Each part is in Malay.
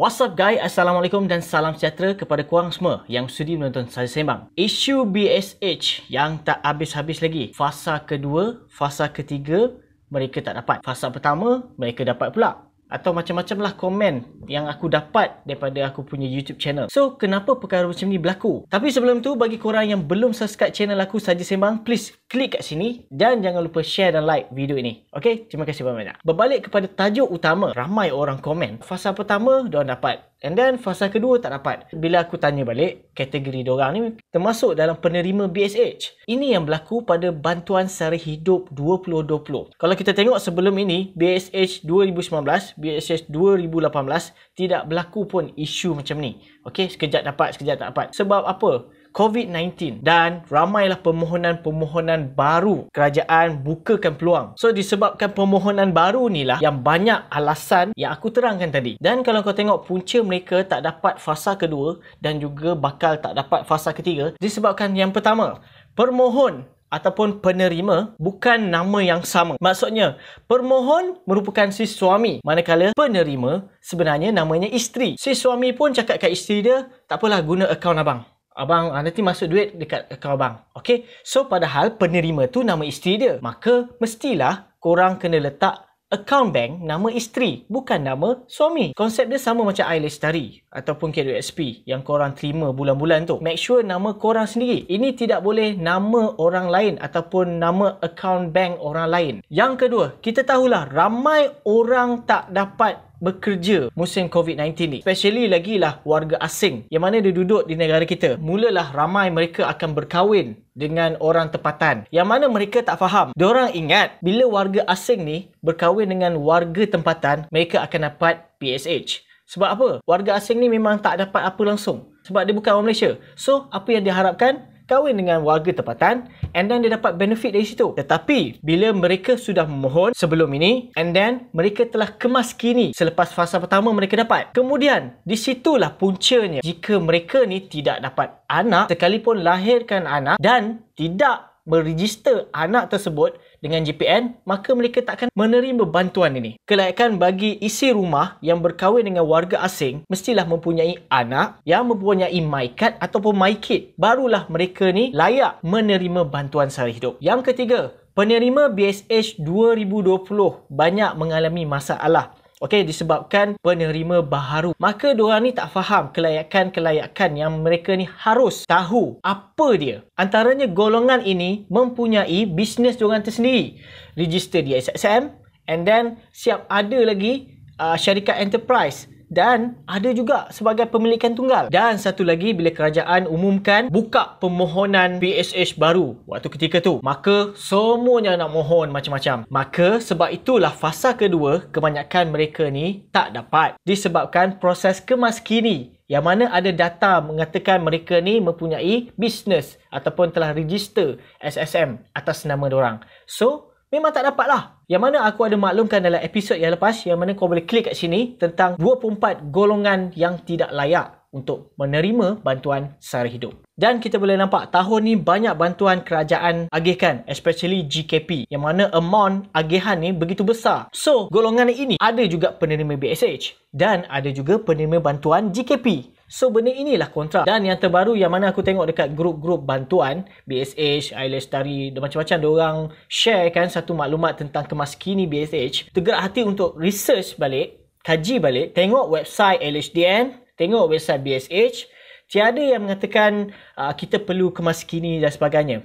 What's up guys? Assalamualaikum dan salam sejahtera kepada korang semua yang sudi menonton saya sembang. Isu BSH yang tak habis-habis lagi. Fasa kedua, fasa ketiga, mereka tak dapat. Fasa pertama, mereka dapat pula. Atau macam-macam lah komen yang aku dapat daripada aku punya YouTube channel. So, kenapa perkara macam ni berlaku? Tapi sebelum tu, bagi korang yang belum subscribe channel aku saja sembang, please klik kat sini dan jangan lupa share dan like video ini. Okey, terima kasih banyak-banyak. Berbalik kepada tajuk utama, ramai orang komen. Fasa pertama, diorang dapat. And then, fasa kedua tak dapat. Bila aku tanya balik, kategori diorang ni termasuk dalam penerima BSH. Ini yang berlaku pada Bantuan sari Hidup 2020. Kalau kita tengok sebelum ini, BSH 2019, BSH 2018, tidak berlaku pun isu macam ni. Okey, sekejap dapat, sekejap tak dapat. Sebab apa? COVID-19 dan ramailah pemohonan-pemohonan baru kerajaan bukakan peluang. So disebabkan pemohonan baru ni lah yang banyak alasan yang aku terangkan tadi. Dan kalau kau tengok punca mereka tak dapat fasa kedua dan juga bakal tak dapat fasa ketiga disebabkan yang pertama, permohon ataupun penerima bukan nama yang sama. Maksudnya, permohon merupakan si suami manakala penerima sebenarnya namanya isteri. Si suami pun cakap kat isteri dia, tak apalah guna akaun abang abang uh, nanti masuk duit dekat akaun abang. Okay? So padahal penerima tu nama isteri dia. Maka mestilah korang kena letak account bank nama isteri bukan nama suami. Konsep dia sama macam iLestari ataupun KWSP yang korang terima bulan-bulan tu. Make sure nama korang sendiri. Ini tidak boleh nama orang lain ataupun nama account bank orang lain. Yang kedua, kita tahulah ramai orang tak dapat bekerja musim COVID-19 ni. Especially lagi lah warga asing yang mana dia duduk di negara kita. Mulalah ramai mereka akan berkahwin dengan orang tempatan. Yang mana mereka tak faham. Diorang ingat bila warga asing ni berkahwin dengan warga tempatan, mereka akan dapat PSH. Sebab apa? Warga asing ni memang tak dapat apa langsung. Sebab dia bukan orang Malaysia. So, apa yang diharapkan? kahwin dengan warga tempatan and then dia dapat benefit dari situ. Tetapi bila mereka sudah memohon sebelum ini and then mereka telah kemas kini selepas fasa pertama mereka dapat. Kemudian di situlah puncanya jika mereka ni tidak dapat anak sekalipun lahirkan anak dan tidak meregister anak tersebut dengan JPN, maka mereka takkan menerima bantuan ini. Kelayakan bagi isi rumah yang berkahwin dengan warga asing mestilah mempunyai anak yang mempunyai MyCard ataupun MyKid. Barulah mereka ni layak menerima bantuan sara hidup. Yang ketiga, penerima BSH 2020 banyak mengalami masalah. Okey disebabkan penerima baharu. Maka diorang ni tak faham kelayakan-kelayakan yang mereka ni harus tahu apa dia. Antaranya golongan ini mempunyai bisnes diorang tersendiri. Register di SSM and then siap ada lagi uh, syarikat enterprise dan ada juga sebagai pemilikan tunggal. Dan satu lagi bila kerajaan umumkan buka permohonan PSH baru waktu ketika tu, maka semuanya nak mohon macam-macam. Maka sebab itulah fasa kedua kebanyakan mereka ni tak dapat disebabkan proses kemaskini yang mana ada data mengatakan mereka ni mempunyai bisnes ataupun telah register SSM atas nama orang. So, Memang tak dapat lah. Yang mana aku ada maklumkan dalam episod yang lepas yang mana kau boleh klik kat sini tentang 24 golongan yang tidak layak untuk menerima bantuan sara hidup. Dan kita boleh nampak tahun ni banyak bantuan kerajaan agihkan especially GKP yang mana amount agihan ni begitu besar. So, golongan ini ada juga penerima BSH dan ada juga penerima bantuan GKP. So benda inilah kontrak. Dan yang terbaru yang mana aku tengok dekat grup-grup bantuan BSH, Ailes Tari dan macam-macam orang share kan satu maklumat tentang kemaskini BSH. Tergerak hati untuk research balik, kaji balik, tengok website LHDN, tengok website BSH tiada yang mengatakan uh, kita perlu kemas kini dan sebagainya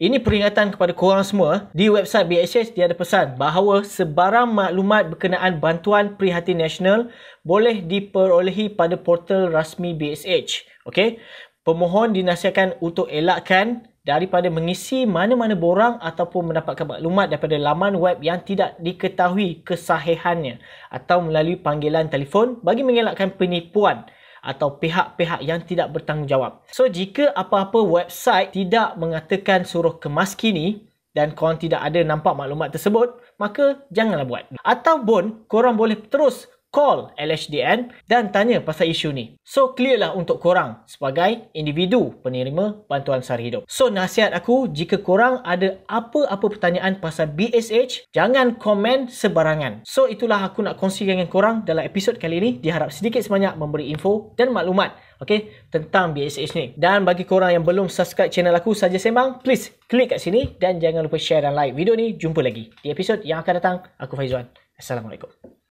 ini peringatan kepada korang semua di website BSH dia ada pesan bahawa sebarang maklumat berkenaan bantuan prihatin nasional boleh diperolehi pada portal rasmi BSH okey pemohon dinasihatkan untuk elakkan daripada mengisi mana-mana borang ataupun mendapatkan maklumat daripada laman web yang tidak diketahui kesahihannya atau melalui panggilan telefon bagi mengelakkan penipuan atau pihak-pihak yang tidak bertanggungjawab. So jika apa-apa website tidak mengatakan suruh kemas kini dan korang tidak ada nampak maklumat tersebut, maka janganlah buat. Ataupun korang boleh terus call LHDN dan tanya pasal isu ni. So clear lah untuk korang sebagai individu penerima bantuan sara hidup. So nasihat aku jika korang ada apa-apa pertanyaan pasal BSH, jangan komen sebarangan. So itulah aku nak kongsikan dengan korang dalam episod kali ini. Diharap sedikit sebanyak memberi info dan maklumat Okay, tentang BSH ni. Dan bagi korang yang belum subscribe channel aku saja sembang, please klik kat sini dan jangan lupa share dan like video ni. Jumpa lagi di episod yang akan datang. Aku Faizwan. Assalamualaikum.